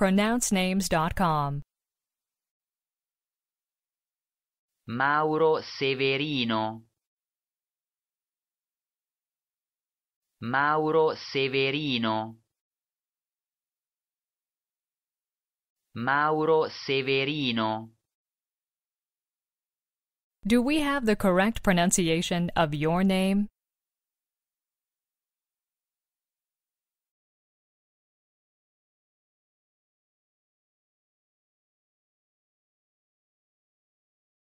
pronouncenames.com. Mauro Severino Mauro Severino Mauro Severino Do we have the correct pronunciation of your name?